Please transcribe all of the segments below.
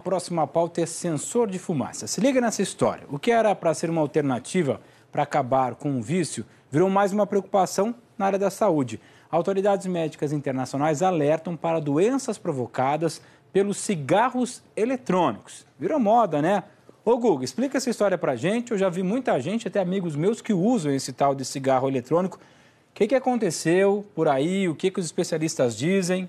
A próxima pauta é sensor de fumaça. Se liga nessa história. O que era para ser uma alternativa para acabar com o vício virou mais uma preocupação na área da saúde. Autoridades médicas internacionais alertam para doenças provocadas pelos cigarros eletrônicos. Virou moda, né? Ô Google explica essa história para gente. Eu já vi muita gente, até amigos meus, que usam esse tal de cigarro eletrônico. O que, que aconteceu por aí? O que, que os especialistas dizem?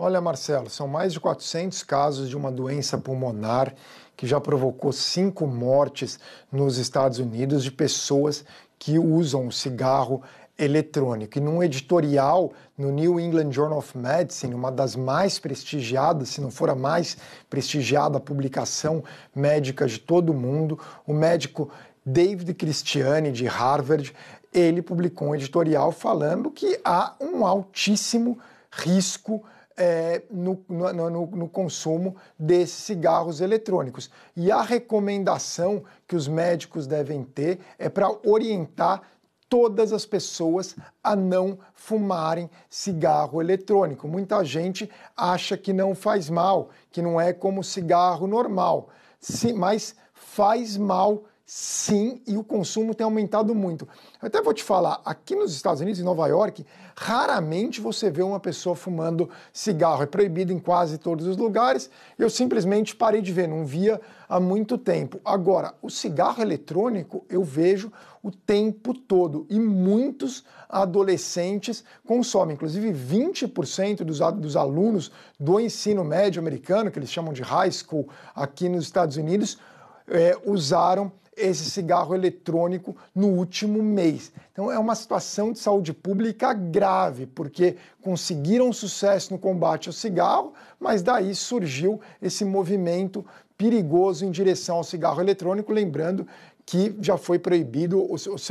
Olha, Marcelo, são mais de 400 casos de uma doença pulmonar que já provocou cinco mortes nos Estados Unidos de pessoas que usam o cigarro eletrônico. E num editorial no New England Journal of Medicine, uma das mais prestigiadas, se não for a mais prestigiada publicação médica de todo o mundo, o médico David Christiane, de Harvard, ele publicou um editorial falando que há um altíssimo risco é, no, no, no, no, consumo desses cigarros eletrônicos. E a recomendação que os médicos devem ter é para orientar todas as pessoas a não fumarem cigarro eletrônico. Muita gente acha que não faz mal, que não é como cigarro normal, Sim, mas faz mal Sim, e o consumo tem aumentado muito. Eu até vou te falar, aqui nos Estados Unidos, em Nova York, raramente você vê uma pessoa fumando cigarro. É proibido em quase todos os lugares. Eu simplesmente parei de ver, não via há muito tempo. Agora, o cigarro eletrônico eu vejo o tempo todo e muitos adolescentes consomem. Inclusive, 20% dos, dos alunos do ensino médio americano, que eles chamam de high school aqui nos Estados Unidos, é, usaram esse cigarro eletrônico no último mês. Então é uma situação de saúde pública grave, porque conseguiram sucesso no combate ao cigarro, mas daí surgiu esse movimento perigoso em direção ao cigarro eletrônico, lembrando que já foi proibido os, os,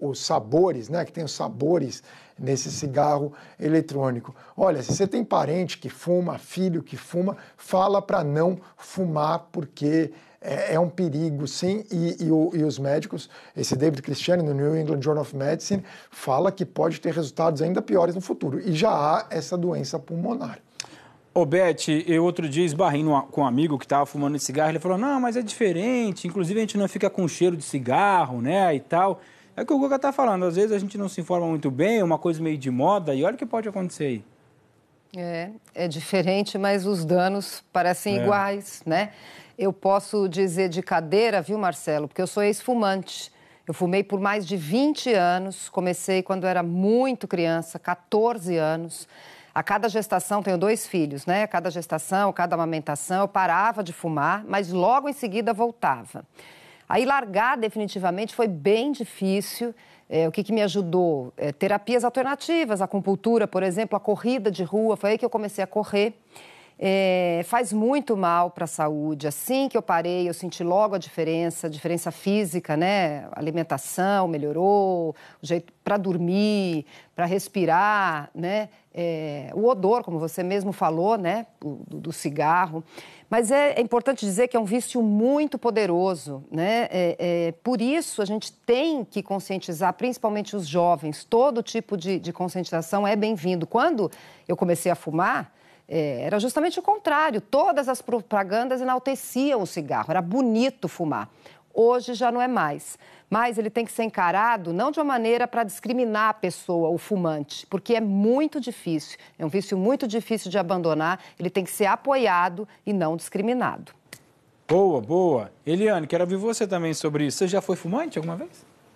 os, sabores, né? Que tem os sabores nesse cigarro eletrônico. Olha, se você tem parente que fuma, filho que fuma, fala para não fumar porque é, é, um perigo, sim. E, e, e os médicos, esse David Christian no New England Journal of Medicine, fala que pode ter resultados ainda piores no futuro. E já há essa doença pulmonar. Ô, Beth, eu outro dia esbarrei com um amigo que estava fumando cigarro. Ele falou: não, mas é diferente. Inclusive, a gente não fica com cheiro de cigarro, né? E tal. É o que o Guga está falando. Às vezes a gente não se informa muito bem, é uma coisa meio de moda. E olha o que pode acontecer aí. É, é diferente, mas os danos parecem é. iguais, né? Eu posso dizer de cadeira, viu, Marcelo? Porque eu sou ex-fumante. Eu fumei por mais de 20 anos. Comecei quando era muito criança, 14 anos. A cada gestação, tenho dois filhos, né? A cada gestação, cada amamentação, eu parava de fumar, mas logo em seguida voltava. Aí largar definitivamente foi bem difícil. É, o que, que, me ajudou? É, terapias alternativas, acupuntura, por exemplo, a corrida de rua, foi aí que eu comecei a correr. É, faz muito mal para a saúde. Assim que eu parei, eu senti logo a diferença, a diferença física, né? alimentação melhorou, o jeito para dormir, para respirar, né? É, o odor, como você mesmo falou, né? do, do cigarro. Mas é, é, importante dizer que é um vício muito poderoso, né? É, é, por isso a gente tem que conscientizar, principalmente os jovens. Todo tipo de, de conscientização é bem-vindo. Quando eu comecei a fumar, é, era justamente o contrário. Todas as propagandas enalteciam o cigarro, era bonito fumar. Hoje já não é mais. Mas ele tem que ser encarado não de uma maneira para discriminar a pessoa, o fumante, porque é muito difícil. É um vício muito difícil de abandonar. Ele tem que ser apoiado e não discriminado. Boa, boa. Eliane, quero ouvir você também sobre isso. Você já foi fumante alguma vez?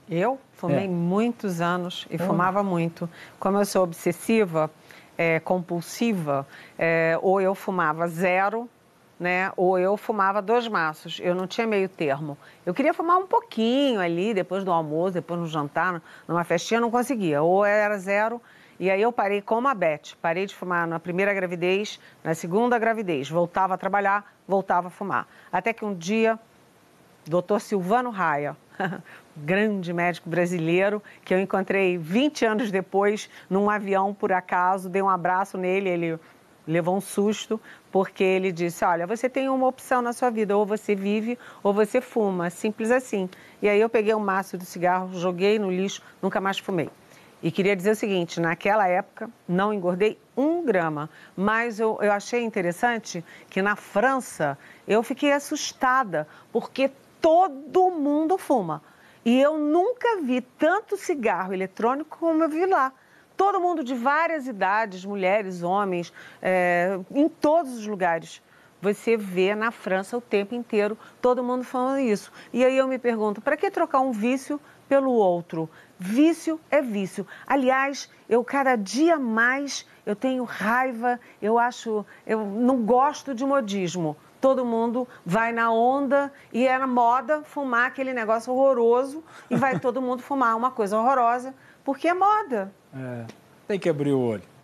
Eu fumei é. muitos anos e hum. fumava muito. Como eu sou obsessiva, é, compulsiva, é, ou eu fumava zero, né? Ou eu fumava dois maços, eu não tinha meio termo. Eu queria fumar um pouquinho ali, depois do almoço, depois no jantar, numa festinha, não conseguia. Ou era zero, e aí eu parei como a Beth. Parei de fumar na primeira gravidez, na segunda gravidez. Voltava a trabalhar, voltava a fumar. Até que um dia, doutor Silvano Raia, grande médico brasileiro, que eu encontrei 20 anos depois num avião, por acaso, dei um abraço nele, ele levou um susto, porque ele disse: Olha, você tem uma opção na sua vida, ou você vive ou você fuma, simples assim. E aí eu peguei um maço de cigarro, joguei no lixo, nunca mais fumei. E queria dizer o seguinte: naquela época não engordei um grama, mas eu, eu achei interessante que na França eu fiquei assustada, porque todo mundo fuma. E eu nunca vi tanto cigarro eletrônico como eu vi lá. Todo mundo de várias idades, mulheres, homens, é, em todos os lugares. Você vê na França o tempo inteiro todo mundo falando isso. E aí eu me pergunto, para que trocar um vício pelo outro? Vício é vício. Aliás, eu cada dia mais eu tenho raiva, eu acho, eu não gosto de modismo todo mundo vai na onda e era é moda fumar aquele negócio horroroso e vai todo mundo fumar uma coisa horrorosa, porque é moda. É, tem que abrir o olho.